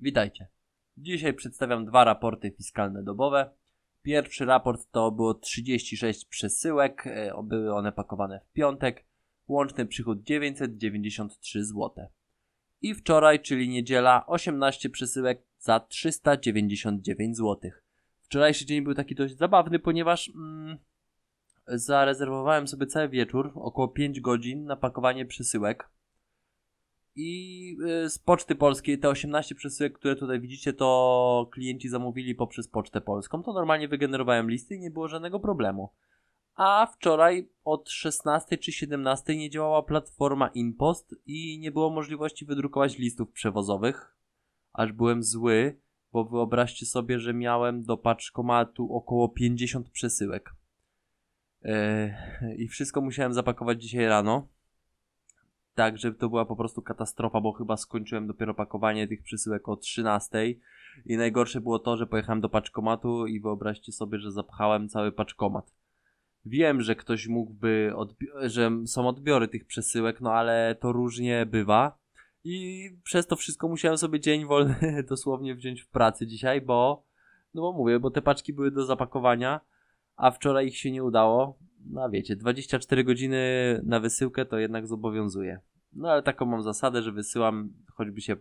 Witajcie. Dzisiaj przedstawiam dwa raporty fiskalne dobowe. Pierwszy raport to było 36 przesyłek, e, były one pakowane w piątek, łączny przychód 993 zł. I wczoraj, czyli niedziela, 18 przesyłek za 399 zł. Wczorajszy dzień był taki dość zabawny, ponieważ mm, zarezerwowałem sobie cały wieczór, około 5 godzin na pakowanie przesyłek i y, z Poczty Polskiej te 18 przesyłek, które tutaj widzicie, to klienci zamówili poprzez Pocztę Polską. To normalnie wygenerowałem listy i nie było żadnego problemu. A wczoraj od 16 czy 17 nie działała platforma InPost i nie było możliwości wydrukować listów przewozowych. Aż byłem zły, bo wyobraźcie sobie, że miałem do paczkomatu około 50 przesyłek. Yy, I wszystko musiałem zapakować dzisiaj rano tak, że to była po prostu katastrofa, bo chyba skończyłem dopiero pakowanie tych przesyłek o 13. I najgorsze było to, że pojechałem do paczkomatu i wyobraźcie sobie, że zapchałem cały paczkomat. Wiem, że ktoś mógłby, że są odbiory tych przesyłek, no ale to różnie bywa. I przez to wszystko musiałem sobie dzień wolny dosłownie wziąć w pracy dzisiaj, bo, no bo mówię, bo te paczki były do zapakowania, a wczoraj ich się nie udało no wiecie, 24 godziny na wysyłkę to jednak zobowiązuje. No ale taką mam zasadę, że wysyłam, choćby się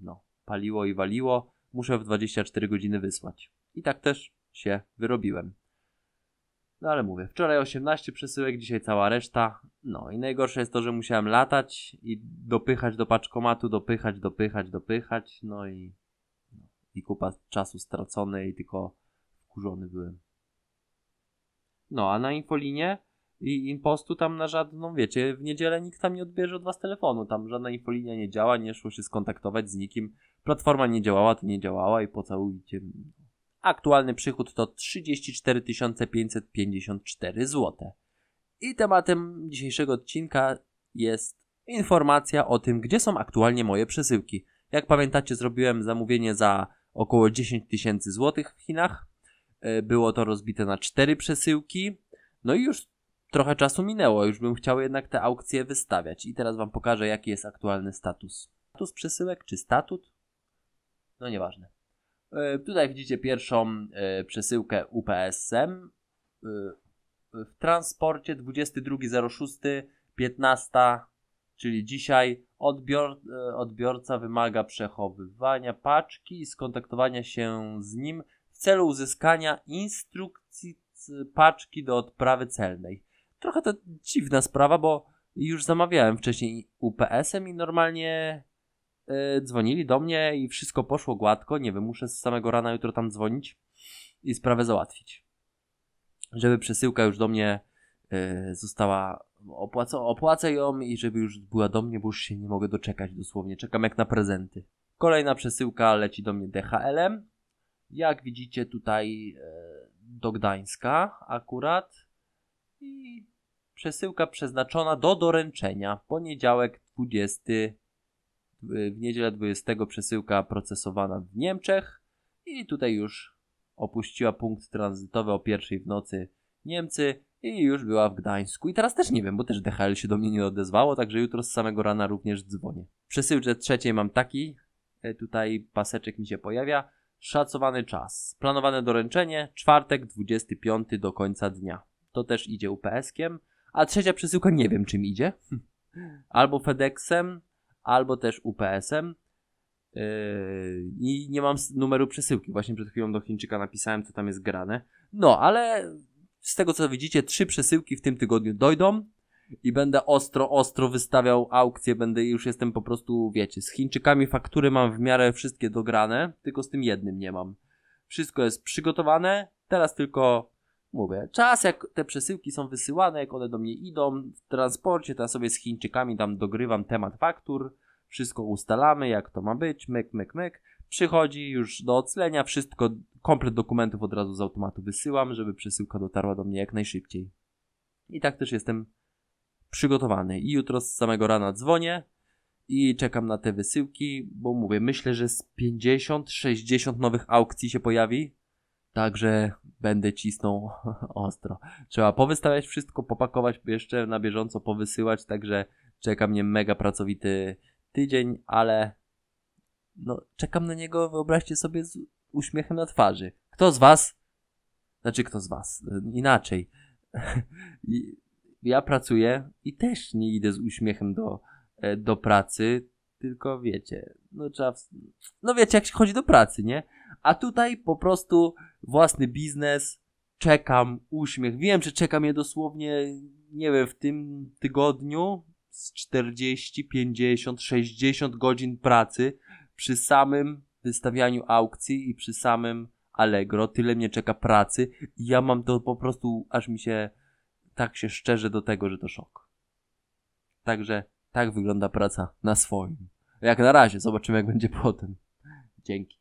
no, paliło i waliło, muszę w 24 godziny wysłać. I tak też się wyrobiłem. No ale mówię, wczoraj 18 przesyłek, dzisiaj cała reszta. No i najgorsze jest to, że musiałem latać i dopychać do paczkomatu, dopychać, dopychać, dopychać. No i, no, i kupa czasu straconej, tylko wkurzony byłem. No, a na infolinie i impostu tam na żadną, wiecie, w niedzielę nikt tam nie odbierze od was telefonu, tam żadna infolinia nie działa, nie szło się skontaktować z nikim, platforma nie działała, to nie działała i pocałujcie. Aktualny przychód to 34 554 zł. I tematem dzisiejszego odcinka jest informacja o tym, gdzie są aktualnie moje przesyłki. Jak pamiętacie, zrobiłem zamówienie za około 10 tysięcy złotych w Chinach. E, było to rozbite na cztery przesyłki. No i już trochę czasu minęło, już bym chciał jednak te aukcje wystawiać. I teraz Wam pokażę, jaki jest aktualny status. Status przesyłek czy statut? No nieważne. E, tutaj widzicie pierwszą e, przesyłkę UPS-em. W transporcie 22.06, 15, czyli dzisiaj odbior, odbiorca wymaga przechowywania paczki i skontaktowania się z nim celu uzyskania instrukcji paczki do odprawy celnej. Trochę to dziwna sprawa, bo już zamawiałem wcześniej UPS-em i normalnie yy, dzwonili do mnie i wszystko poszło gładko. Nie wiem, muszę z samego rana jutro tam dzwonić i sprawę załatwić. Żeby przesyłka już do mnie yy, została opłaca, opłacę ją i żeby już była do mnie, bo już się nie mogę doczekać dosłownie. Czekam jak na prezenty. Kolejna przesyłka leci do mnie DHL-em jak widzicie tutaj e, do Gdańska akurat i przesyłka przeznaczona do doręczenia. Poniedziałek 20, w niedzielę 20 przesyłka procesowana w Niemczech i tutaj już opuściła punkt tranzytowy o pierwszej w nocy Niemcy i już była w Gdańsku. I teraz też nie wiem, bo też DHL się do mnie nie odezwało, także jutro z samego rana również dzwonię. W przesyłce trzeciej mam taki, e, tutaj paseczek mi się pojawia, Szacowany czas. Planowane doręczenie czwartek 25 do końca dnia. To też idzie UPS-kiem. A trzecia przesyłka nie wiem czym idzie. Albo FedExem, albo też UPS-em. Yy, I nie mam numeru przesyłki. Właśnie przed chwilą do Chińczyka napisałem, co tam jest grane. No, ale z tego co widzicie, trzy przesyłki w tym tygodniu dojdą i będę ostro, ostro wystawiał aukcje, będę już jestem po prostu, wiecie, z Chińczykami faktury mam w miarę wszystkie dograne, tylko z tym jednym nie mam. Wszystko jest przygotowane, teraz tylko mówię, czas jak te przesyłki są wysyłane, jak one do mnie idą w transporcie, to ja sobie z Chińczykami tam dogrywam temat faktur, wszystko ustalamy, jak to ma być, myk, myk, myk. Przychodzi już do oclenia, wszystko, komplet dokumentów od razu z automatu wysyłam, żeby przesyłka dotarła do mnie jak najszybciej. I tak też jestem przygotowany. I jutro z samego rana dzwonię i czekam na te wysyłki, bo mówię, myślę, że z 50-60 nowych aukcji się pojawi. Także będę cisnął ostro. Trzeba powystawiać wszystko, popakować jeszcze na bieżąco, powysyłać, także czeka mnie mega pracowity tydzień, ale no, czekam na niego, wyobraźcie sobie, z uśmiechem na twarzy. Kto z Was? Znaczy, kto z Was? Inaczej. ja pracuję i też nie idę z uśmiechem do, e, do pracy, tylko wiecie, no trzeba, w... no wiecie, jak się chodzi do pracy, nie? A tutaj po prostu własny biznes, czekam uśmiech. Wiem, że czekam je dosłownie, nie wiem, w tym tygodniu z 40, 50, 60 godzin pracy przy samym wystawianiu aukcji i przy samym Allegro. Tyle mnie czeka pracy. Ja mam to po prostu, aż mi się tak się szczerze do tego, że to szok. Także tak wygląda praca na swoim. Jak na razie, zobaczymy jak będzie potem. Dzięki.